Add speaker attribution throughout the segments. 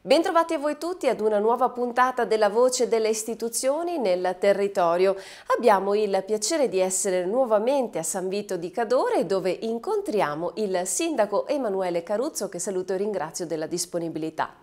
Speaker 1: Bentrovati a voi tutti ad una nuova puntata della Voce delle Istituzioni
Speaker 2: nel territorio. Abbiamo il piacere di essere nuovamente a San Vito di Cadore dove incontriamo il sindaco Emanuele Caruzzo che saluto e ringrazio della disponibilità.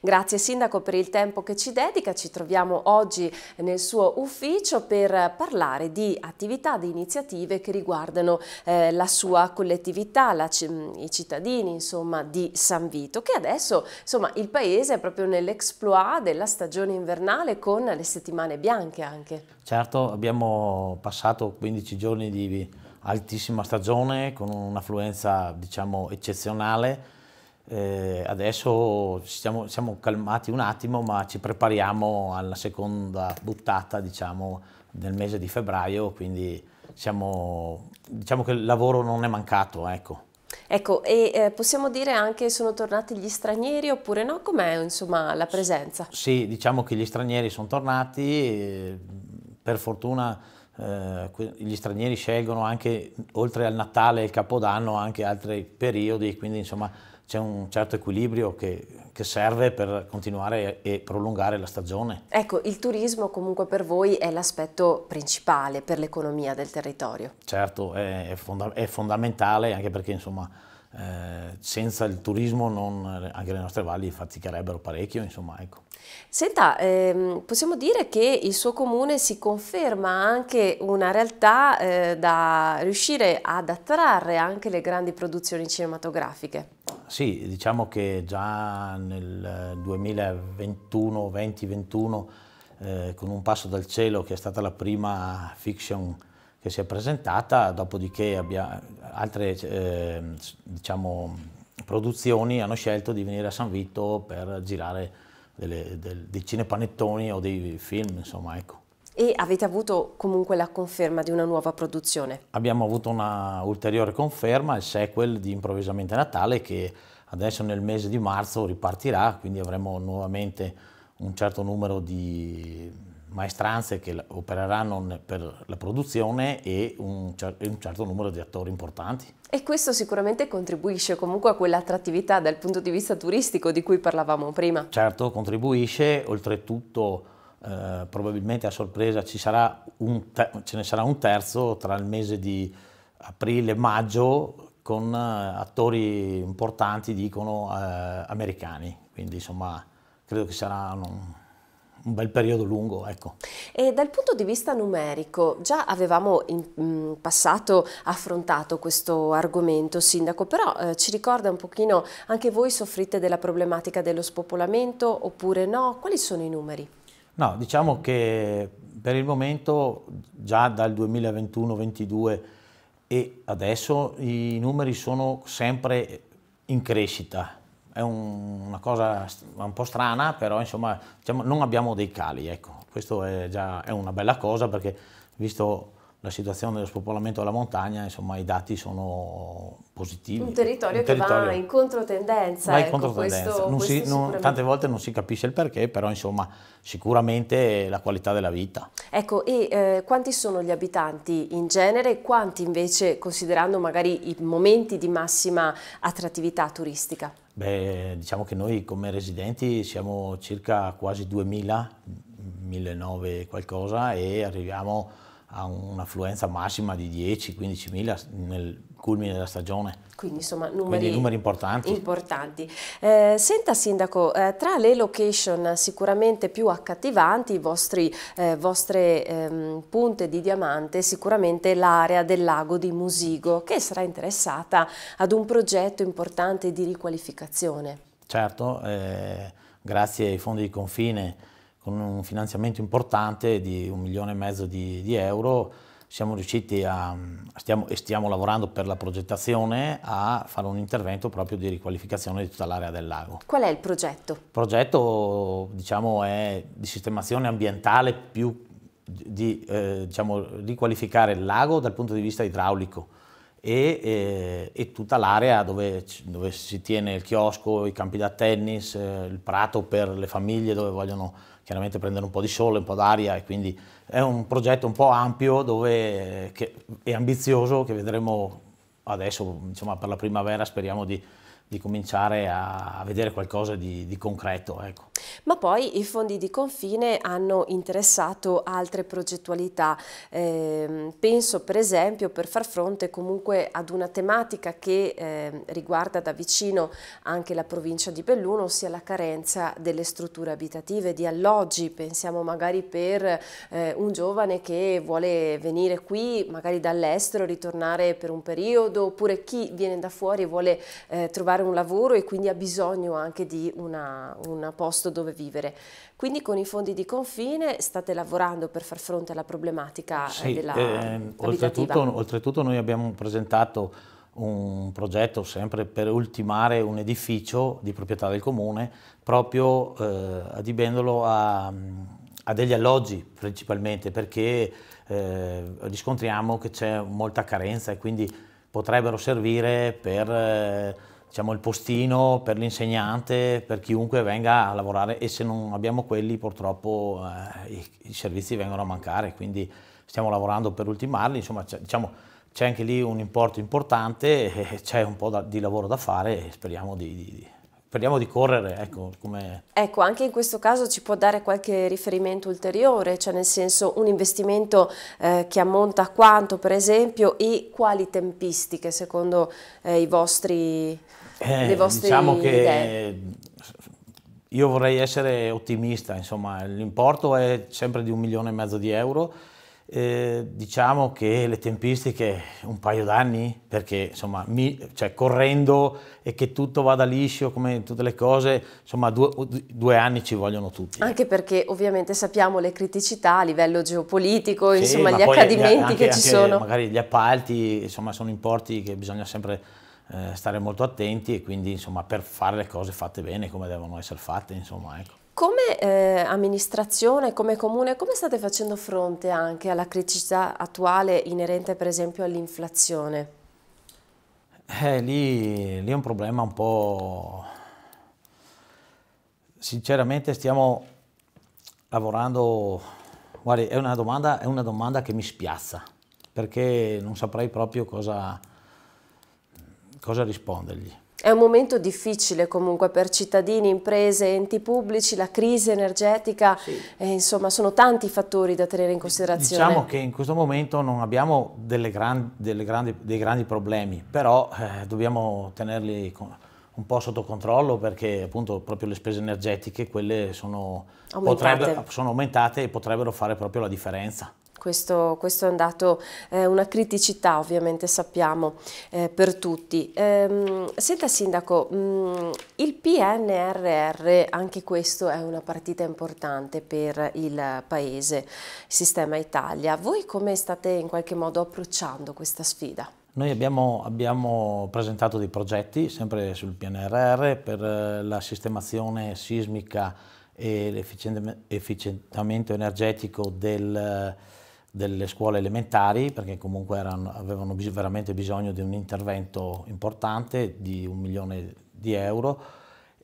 Speaker 2: Grazie Sindaco per il tempo che ci dedica, ci troviamo oggi nel suo ufficio per parlare di attività, di iniziative che riguardano eh, la sua collettività, la, i cittadini insomma, di San Vito, che adesso insomma, il paese è proprio nell'exploit della stagione invernale con le settimane bianche anche.
Speaker 1: Certo, abbiamo passato 15 giorni di altissima stagione con un'affluenza diciamo eccezionale, eh, adesso siamo, siamo, calmati un attimo, ma ci prepariamo alla seconda buttata, diciamo, nel mese di febbraio, quindi siamo, diciamo che il lavoro non è mancato, ecco.
Speaker 2: Ecco, e eh, possiamo dire anche sono tornati gli stranieri oppure no? Com'è insomma la presenza?
Speaker 1: S sì, diciamo che gli stranieri sono tornati, eh, per fortuna eh, gli stranieri scelgono anche oltre al Natale e il Capodanno anche altri periodi, quindi insomma c'è un certo equilibrio che, che, serve per continuare e prolungare la stagione.
Speaker 2: Ecco, il turismo comunque per voi è l'aspetto principale per l'economia del territorio.
Speaker 1: Certo, è, è, fonda è fondamentale anche perché insomma eh, senza il turismo non, anche le nostre valli faticherebbero parecchio. Insomma, ecco.
Speaker 2: Senta, ehm, possiamo dire che il suo comune si conferma anche una realtà eh, da riuscire ad attrarre anche le grandi produzioni cinematografiche?
Speaker 1: Sì, diciamo che già nel 2021-2021 eh, con Un passo dal cielo che è stata la prima fiction che si è presentata, dopodiché abbia, altre eh, diciamo, produzioni hanno scelto di venire a San Vito per girare delle, del, dei cinepanettoni o dei film, insomma, ecco.
Speaker 2: E avete avuto comunque la conferma di una nuova produzione?
Speaker 1: Abbiamo avuto una ulteriore conferma, il sequel di Improvvisamente Natale che adesso nel mese di marzo ripartirà, quindi avremo nuovamente un certo numero di maestranze che opereranno per la produzione e un, un, certo numero di attori importanti.
Speaker 2: E questo sicuramente contribuisce comunque a quell'attrattività dal punto di vista turistico di cui parlavamo prima.
Speaker 1: Certo, contribuisce, oltretutto eh, probabilmente a sorpresa ce ne sarà un terzo tra il mese di aprile e maggio con eh, attori importanti, dicono, eh, americani. Quindi insomma credo che saranno un bel periodo lungo. Ecco.
Speaker 2: E dal punto di vista numerico, già avevamo in mm, passato affrontato questo argomento, Sindaco, però eh, ci ricorda un pochino, anche voi soffrite della problematica dello spopolamento oppure no? Quali sono i numeri?
Speaker 1: No, diciamo che per il momento già dal 2021-22 e adesso i numeri sono sempre in crescita, è un, una cosa un po' strana, però insomma diciamo, non abbiamo dei cali, ecco, questo è già è una bella cosa perché visto la situazione dello spopolamento della montagna, insomma i dati sono positivi. Un territorio un che territorio. va in
Speaker 2: controtendenza. Va in ecco, controtendenza. Questo, non questo si, non, tante
Speaker 1: volte non si capisce il perché, però insomma sicuramente la qualità della vita.
Speaker 2: Ecco, e eh, quanti sono gli abitanti in genere e quanti invece considerando magari i momenti di massima attrattività turistica?
Speaker 1: Beh, diciamo che noi come residenti siamo circa quasi 2000, 1900 qualcosa e arriviamo ha un'affluenza massima di 10-15 mila nel culmine della stagione.
Speaker 2: Quindi insomma numeri, Quindi, numeri importanti. importanti. Eh, senta Sindaco, eh, tra le location sicuramente più accattivanti, i vostri, eh, vostre ehm, punte di diamante, sicuramente l'area del lago di Musigo, che sarà interessata ad un progetto importante di riqualificazione.
Speaker 1: Certo, eh, grazie ai fondi di confine con un finanziamento importante di un milione e mezzo di, di euro siamo riusciti a, stiamo, e stiamo lavorando per la progettazione, a fare un intervento proprio di riqualificazione di tutta l'area del lago.
Speaker 2: Qual è il progetto? Il
Speaker 1: progetto diciamo, è di sistemazione ambientale più di eh, diciamo, riqualificare il lago dal punto di vista idraulico e, e, eh, e tutta l'area dove, dove, si tiene il chiosco, i campi da tennis, eh, il prato per le famiglie dove vogliono chiaramente prendere un po' di sole, un po' d'aria e quindi è un progetto un po' ampio dove, eh, che, e ambizioso che vedremo adesso, insomma, per la primavera speriamo di di cominciare a vedere qualcosa di, di concreto. Ecco.
Speaker 2: Ma poi i fondi di confine hanno interessato altre progettualità, eh, penso per esempio per far fronte comunque ad una tematica che eh, riguarda da vicino anche la provincia di Belluno, ossia la carenza delle strutture abitative, di alloggi, pensiamo magari per eh, un giovane che vuole venire qui magari dall'estero, ritornare per un periodo, oppure chi viene da fuori e vuole eh, trovare trovare un lavoro e quindi ha bisogno anche di un posto dove vivere. Quindi con i fondi di confine state lavorando per far fronte alla problematica eh, sì, della ehm, oltretutto,
Speaker 1: oltretutto noi abbiamo presentato un progetto sempre per ultimare un edificio di proprietà del comune proprio eh, adibendolo a, a, degli alloggi principalmente perché eh, riscontriamo che c'è molta carenza e quindi potrebbero servire per eh, diciamo, il postino per l'insegnante, per chiunque venga a lavorare e se non abbiamo quelli purtroppo eh, i, i, servizi vengono a mancare, quindi stiamo lavorando per ultimarli, insomma c'è, diciamo, c'è anche lì un importo importante, e c'è un po' da, di lavoro da fare e speriamo di, di speriamo di correre. Ecco,
Speaker 2: ecco, anche in questo caso ci può dare qualche riferimento ulteriore, cioè nel senso un investimento eh, che ammonta a quanto per esempio e quali tempistiche secondo eh, i vostri eh, le vostre diciamo che
Speaker 1: Io vorrei essere ottimista, insomma, l'importo è sempre di un milione e mezzo di euro. Eh, diciamo che le tempistiche un paio d'anni, perché insomma, mi, cioè, correndo e che tutto vada liscio come tutte le cose, insomma due, due, anni ci vogliono tutti.
Speaker 2: Anche perché ovviamente sappiamo le criticità a livello geopolitico, sì, insomma gli accadimenti gli, anche, che ci anche sono.
Speaker 1: Magari gli appalti, insomma sono importi che bisogna sempre eh, stare molto attenti e quindi insomma, per fare le cose fatte bene come devono essere fatte. Insomma, ecco.
Speaker 2: Come eh, amministrazione, come comune, come state facendo fronte anche alla criticità attuale inerente per esempio all'inflazione?
Speaker 1: Eh, lì, lì è un problema un po'... Sinceramente stiamo lavorando... Guardi, è una domanda, è una domanda che mi spiazza, perché non saprei proprio cosa cosa rispondergli?
Speaker 2: È un momento difficile comunque per cittadini, imprese, enti pubblici, la crisi energetica, sì. eh, insomma sono tanti fattori da tenere in considerazione. Diciamo
Speaker 1: che in questo momento non abbiamo gran, grandi, dei grandi problemi, però eh, dobbiamo tenerli un po' sotto controllo perché appunto proprio le spese energetiche quelle sono aumentate. Potrebbe, sono aumentate e potrebbero fare proprio la differenza
Speaker 2: questo, questo è un dato, eh, una criticità ovviamente sappiamo eh, per tutti. Ehm, senta Sindaco, mh, mm, il PNRR, anche questo è una partita importante per il Paese, il Sistema Italia. Voi come state in qualche modo approcciando questa sfida?
Speaker 1: Noi abbiamo, abbiamo, presentato dei progetti, sempre sul PNRR, per eh, la sistemazione sismica e l'efficientamento energetico del, delle scuole elementari, perché comunque erano, avevano bis veramente bisogno di un intervento importante di un milione di euro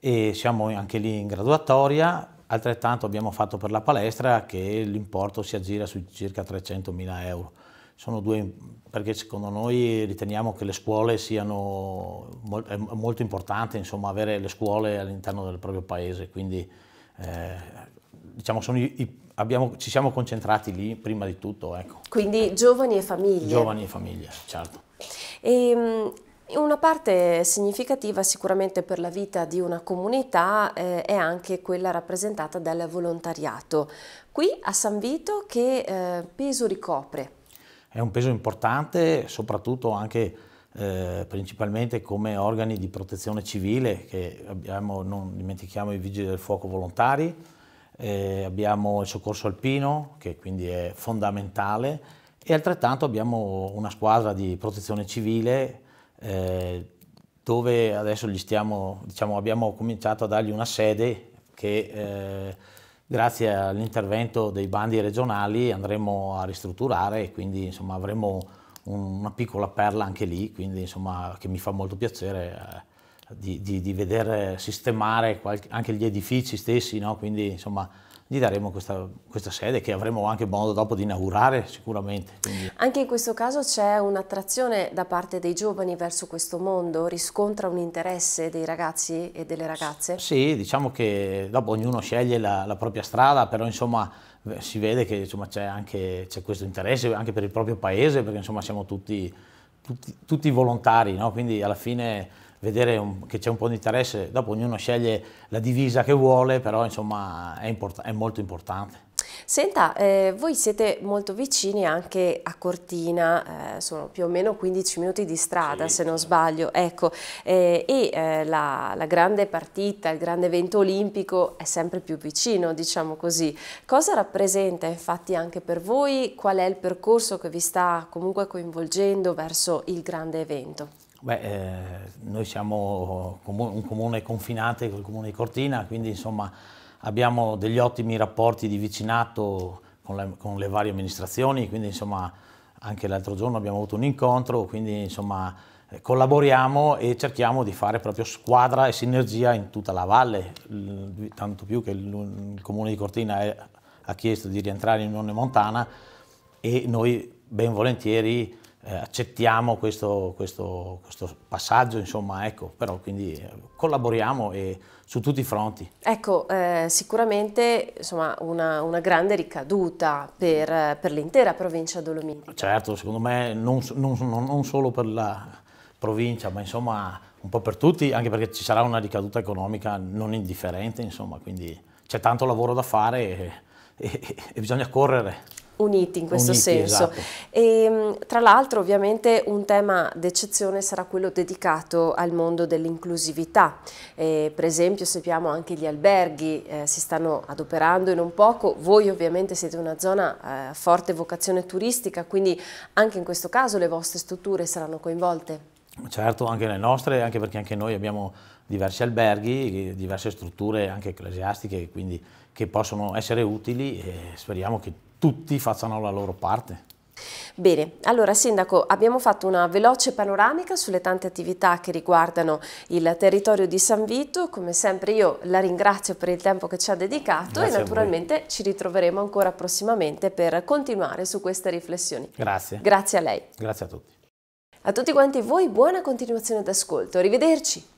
Speaker 1: e siamo anche lì in graduatoria, altrettanto abbiamo fatto per la palestra che l'importo si aggira su circa 300 mila euro. Sono due, perché secondo noi riteniamo che le scuole siano, è molto importante insomma, avere le scuole all'interno del proprio paese, quindi eh, diciamo sono i, i abbiamo, ci siamo concentrati lì prima di tutto. Ecco.
Speaker 2: Quindi giovani e famiglie. Giovani
Speaker 1: e famiglie, certo.
Speaker 2: E, ehm, una parte significativa sicuramente per la vita di una comunità eh, è anche quella rappresentata dal volontariato. Qui a San Vito che eh, peso ricopre?
Speaker 1: È un peso importante soprattutto anche eh, principalmente come organi di protezione civile che abbiamo, non dimentichiamo i vigili del fuoco volontari, eh, abbiamo il soccorso alpino che quindi è fondamentale e altrettanto abbiamo una squadra di protezione civile eh, dove adesso stiamo, diciamo, abbiamo cominciato a dargli una sede che eh, grazie all'intervento dei bandi regionali andremo a ristrutturare e quindi insomma, avremo un, una piccola perla anche lì, quindi, insomma, che mi fa molto piacere. Eh, di, di, di vedere sistemare qualche, anche gli edifici stessi, no? quindi insomma gli daremo questa, questa, sede che avremo anche modo dopo di inaugurare sicuramente. Quindi.
Speaker 2: Anche in questo caso c'è un'attrazione da parte dei giovani verso questo mondo? Riscontra un interesse dei ragazzi e delle ragazze?
Speaker 1: S sì, diciamo che dopo ognuno sceglie la, la propria strada, però insomma si vede che c'è anche questo interesse anche per il proprio paese, perché insomma siamo tutti, tutti, tutti volontari, no? quindi alla fine vedere un, che c'è un po' di interesse, dopo ognuno sceglie la divisa che vuole, però insomma è, import è molto importante.
Speaker 2: Senta, eh, voi siete molto vicini anche a Cortina, eh, sono più o meno 15 minuti di strada sì, se non sbaglio, ecco, eh, e eh, la, la, grande partita, il grande evento olimpico è sempre più vicino, diciamo così. Cosa rappresenta infatti anche per voi? Qual è il percorso che vi sta comunque coinvolgendo verso il grande evento?
Speaker 1: Beh, eh, noi siamo un comune confinante col comune di Cortina, quindi insomma abbiamo degli ottimi rapporti di vicinato con le, con le varie amministrazioni, quindi insomma anche l'altro giorno abbiamo avuto un incontro, quindi insomma eh, collaboriamo e cerchiamo di fare proprio squadra e sinergia in tutta la valle, tanto più che il, il comune di Cortina è, ha chiesto di rientrare in Unione Montana e noi ben volentieri eh, accettiamo questo, questo, questo, passaggio, insomma, ecco, però quindi eh, collaboriamo e, su tutti i fronti.
Speaker 2: Ecco, eh, sicuramente insomma, una, una, grande ricaduta per, per l'intera provincia dolomitica.
Speaker 1: Certo, secondo me non, non, non solo per la provincia, ma insomma un po' per tutti, anche perché ci sarà una ricaduta economica non indifferente, insomma, quindi c'è tanto lavoro da fare e, e, e bisogna correre
Speaker 2: uniti in questo uniti, senso. Esatto. E, ehm, tra l'altro ovviamente un tema d'eccezione sarà quello dedicato al mondo dell'inclusività. Eh, per esempio sappiamo anche gli alberghi eh, si stanno adoperando in un poco, voi ovviamente siete una zona a eh, forte vocazione turistica, quindi anche in questo caso le vostre strutture saranno coinvolte?
Speaker 1: Certo, anche le nostre, anche perché anche noi abbiamo diversi alberghi, diverse strutture anche ecclesiastiche, quindi che possono essere utili e speriamo che tutti facciano la loro parte.
Speaker 2: Bene, allora Sindaco abbiamo fatto una veloce panoramica sulle tante attività che riguardano il territorio di San Vito, come sempre io la ringrazio per il tempo che ci ha dedicato Grazie e naturalmente ci ritroveremo ancora prossimamente per continuare su queste riflessioni. Grazie. Grazie a lei. Grazie a tutti. A tutti quanti voi buona continuazione d'ascolto, arrivederci.